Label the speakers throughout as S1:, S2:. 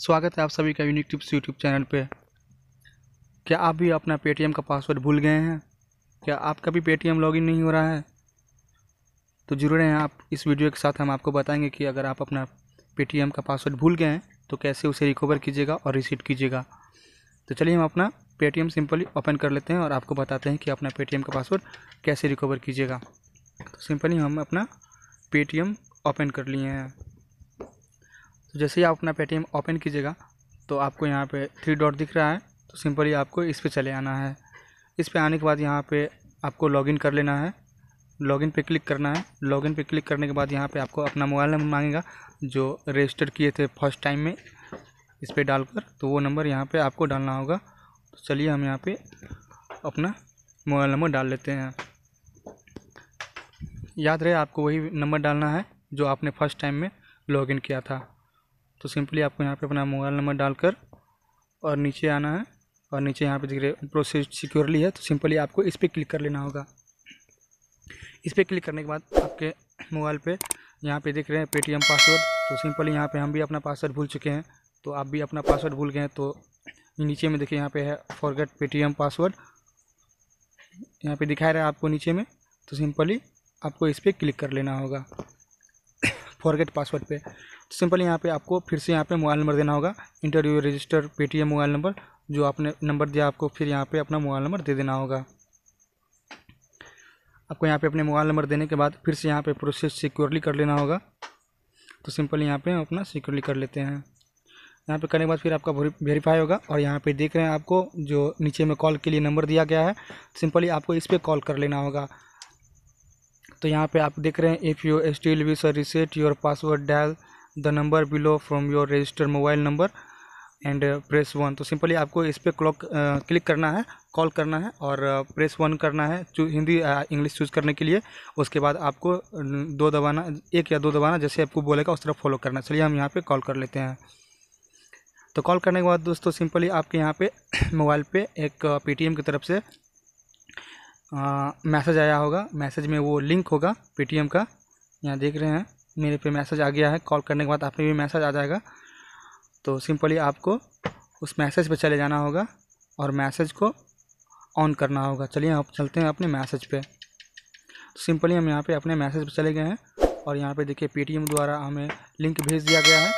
S1: स्वागत है आप सभी का यूनिक टिप्स यूट्यूब चैनल पे क्या आप भी अपना पेटीएम का पासवर्ड भूल गए हैं क्या आपका भी पेटीएम लॉगिन नहीं हो रहा है तो जुड़े हैं आप इस वीडियो के साथ हम आपको बताएंगे कि अगर आप अपना पेटीएम का पासवर्ड भूल गए हैं तो कैसे उसे रिकवर कीजिएगा और रिसीट कीजिएगा तो चलिए हम अपना पे सिंपली ओपन कर लेते हैं और आपको बताते हैं कि अपना पे का पासवर्ड कैसे रिकवर कीजिएगा तो सिंपली हम अपना पे ओपन कर लिए हैं तो जैसे ही आप अपना पेटीएम ओपन कीजिएगा तो आपको यहाँ पे थ्री डॉट दिख रहा है तो सिंपली आपको इस पर चले आना है इस पर आने के बाद यहाँ पे आपको लॉगिन कर लेना है लॉगिन पे क्लिक करना है लॉगिन पे क्लिक करने के बाद यहाँ पे आपको अपना मोबाइल नंबर मांगेगा जो रजिस्टर किए थे फर्स्ट टाइम में इस पर डालकर तो वो नंबर यहाँ पर आपको डालना होगा तो चलिए हम यहाँ पर अपना मोबाइल नंबर डाल लेते हैं याद रहे आपको वही नंबर डालना है जो आपने फर्स्ट टाइम में लॉगिन किया था तो सिंपली आपको यहाँ पे अपना मोबाइल नंबर डालकर और नीचे आना है और नीचे यहाँ पे दिख रहे प्रोसेस सिक्योरली है तो सिंपली आपको इस पर क्लिक कर लेना होगा इस पर क्लिक करने के बाद आपके मोबाइल पे यहाँ पे देख रहे हैं पेटीएम पासवर्ड तो सिंपली यहाँ पे हम भी अपना पासवर्ड भूल चुके हैं तो आप भी अपना पासवर्ड भूल गए हैं तो नीचे में देखिए यहाँ पर है फॉरगेट पेटीएम पासवर्ड यहाँ पर दिखाया रहा है आपको नीचे में तो सिंपली आपको इस पर क्लिक कर लेना होगा फॉरगेट पासवर्ड पे सिंपल तो यहाँ पे आपको फिर से यहाँ पे मोबाइल नंबर देना होगा interview register Paytm mobile number जो आपने नंबर दिया आपको फिर यहाँ पे अपना मोबाइल नंबर दे देना होगा आपको यहाँ पे अपने मोबाइल नंबर देने के बाद फिर से यहाँ पे प्रोसेस सिक्योरली कर लेना होगा तो सिंपल यहाँ पे अपना सिक्योरली कर लेते हैं यहाँ पे करने के बाद फिर आपका वेरीफाई होगा और यहाँ पे देख रहे हैं आपको जो नीचे में कॉल के लिए नंबर दिया गया है सिंपली आपको इस पर कॉल कर लेना होगा तो यहाँ पे आप देख रहे हैं if you still wish reset your password dial the number below from your registered mobile number and press one तो सिंपली आपको इस पर क्लॉक क्लिक करना है कॉल करना है और प्रेस uh, वन करना है हिंदी इंग्लिश uh, चूज़ करने के लिए उसके बाद आपको uh, दो दबाना एक या दो दबाना जैसे आपको बोलेगा उस तरफ फॉलो करना चलिए हम यहाँ पे कॉल कर लेते हैं तो कॉल करने के बाद दोस्तों सिंपली आपके यहाँ पे मोबाइल पे एक पेटीएम की तरफ से मैसेज आया होगा मैसेज में वो लिंक होगा पेटीएम का यहाँ देख रहे हैं मेरे पे मैसेज आ गया है कॉल करने के बाद आप में भी मैसेज आ जाएगा तो सिंपली आपको उस मैसेज पे चले जाना होगा और मैसेज को ऑन करना होगा चलिए आप चलते हैं अपने मैसेज पे तो सिंपली हम यहाँ पे अपने मैसेज पे चले गए हैं और यहाँ पे देखिए पेटीएम द्वारा हमें लिंक भेज दिया गया है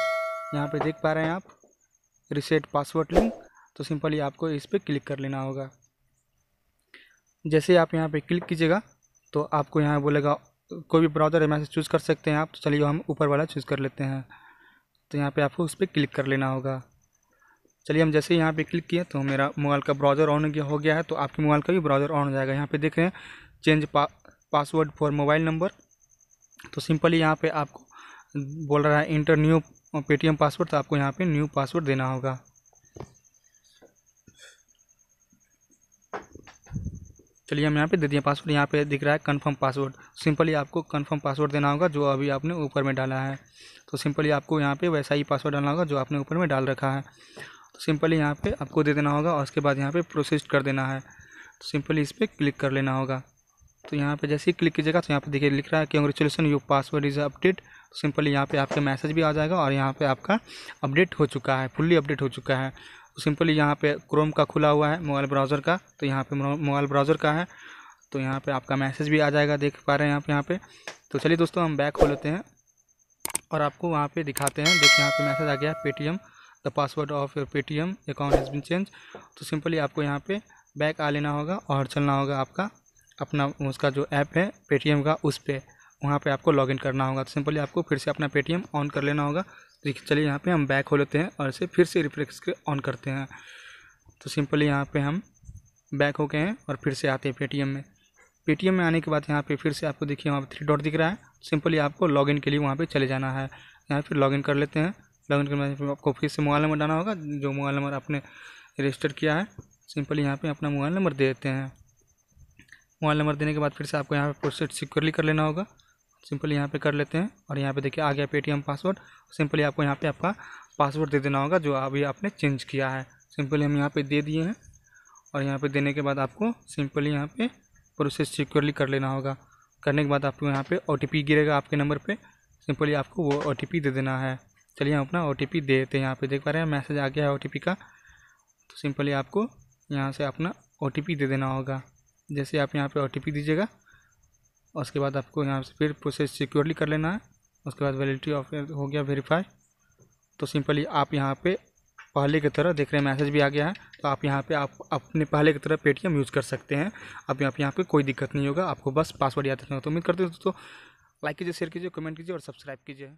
S1: यहाँ पे देख पा रहे हैं आप रिसेट पासवर्ड लिंक तो सिंपली आपको इस पर क्लिक कर लेना होगा जैसे आप यहाँ पे क्लिक कीजिएगा तो आपको यहाँ बोलेगा कोई भी ब्राउज़र है मैं चूज़ कर सकते हैं आप तो चलिए हम ऊपर वाला चूज़ कर लेते हैं तो यहाँ पे आपको उस पर क्लिक कर लेना होगा चलिए हम जैसे यहाँ पे क्लिक किए तो मेरा मोबाइल का ब्राउज़र ऑन हो गया है तो आपके मोबाइल का भी ब्राउज़र ऑन हो जाएगा यहाँ पे देख रहे हैं चेंज पा पासवर्ड फॉर मोबाइल नंबर तो सिंपली यहाँ पे आपको बोल रहा है इंटर न्यू पेटीएम पासवर्ड तो आपको यहाँ पे न्यू पासवर्ड देना होगा चलिए हम यहाँ पे दे दिए पासवर्ड यहाँ पे दिख रहा है कंफर्म पासवर्ड सिंपली आपको कंफर्म पासवर्ड देना होगा जो अभी आपने ऊपर में डाला है तो सिंपली आपको यहाँ पे वैसा ही पासवर्ड डालना होगा जो आपने ऊपर में डाल रखा है तो सिंपली यहाँ पे आपको दे देना होगा और उसके बाद यहाँ पे प्रोसेस कर देना है तो सिंपली इस पर क्लिक कर लेना होगा तो यहाँ पर जैसे ही क्लिक कीजिएगा तो यहाँ पर देखिए लिख रहा है congratulation your password is update simply यहाँ पर आपका मैसेज भी आ जाएगा और यहाँ पर आपका अपडेट हो चुका है फुल्ली अपडेट हो चुका है सिंपली यहाँ पे क्रोम का खुला हुआ है मोबाइल ब्राउज़र का तो यहाँ पे मोबाइल ब्राउज़र का है तो यहाँ पे आपका मैसेज भी आ जाएगा देख पा रहे हैं आप यहाँ पे तो चलिए दोस्तों हम बैक खोलते हैं और आपको वहाँ पे दिखाते हैं देखिए यहाँ पे मैसेज आ गया Paytm the password of your Paytm account has been change तो सिंपली आपको यहाँ पर बैक आ लेना होगा और चलना होगा आपका अपना उसका जो ऐप है पेटीएम का उस पर वहाँ पर आपको इन करना होगा तो सिंपली आपको फिर से अपना पेटीएम ऑन कर लेना होगा देखिए चलिए यहाँ पे हम बैक हो लेते हैं और इसे फिर से रिफ्लेक्स के ऑन करते हैं तो सिंपली यहाँ पे हम बैक हो गए हैं और फिर से आते हैं पेटीएम में पेटीएम में आने के बाद यहाँ पे फिर से आपको देखिए वहाँ पर थ्री डॉट दिख रहा है सिंपली आपको लॉगिन के लिए वहाँ पे चले जाना है यहाँ फिर लॉगिन कर लेते हैं लॉगिन करने बाद फिर आपको फिर से मोबाइल नंबर डालना होगा जो मोबाइल नंबर आपने रजिस्टर किया है सिंपली यहाँ पर अपना मोबाइल नंबर दे देते हैं मोबाइल नंबर देने के बाद फिर से आपको यहाँ पर प्रोसेस सिक्योरली कर लेना होगा सिंपली यहाँ पे कर लेते हैं और यहाँ पे देखिए आ गया पेटीएम पासवर्ड सिंपली आपको यहाँ पे आपका पासवर्ड दे देना होगा जो अभी आपने चेंज किया है सिंपली हम यहाँ पे दे दिए हैं और यहाँ पे देने के बाद आपको सिंपली यहाँ पे प्रोसेस सिक्योरली कर लेना होगा करने के बाद आपको यहाँ पे ओ गिरेगा आपके नंबर पर सिंपली आपको वो ओ दे देना है चलिए हम अपना ओ दे देते हैं यहाँ पर देख पा रहे हैं मैसेज आ गया है ओ का तो सिंपली आपको यहाँ से अपना ओ दे देना होगा जैसे आप यहाँ पर ओ दीजिएगा और उसके बाद आपको यहाँ से फिर प्रोसेस सिक्योरली कर लेना है उसके बाद वैलिडिटी ऑफ हो गया वेरीफाई तो सिंपली आप यहाँ पे पहले की तरह देख रहे हैं मैसेज भी आ गया है तो आप यहाँ पे आप अपने पहले की तरह पेटीएम यूज़ कर सकते हैं अब यहाँ पे यहाँ पे कोई दिक्कत नहीं होगा आपको बस पासवर्ड याद रखना तो उम्मीद करते हैं दोस्तों लाइक कीजिए शेयर कीजिए कमेंट कीजिए और सब्सक्राइब कीजिए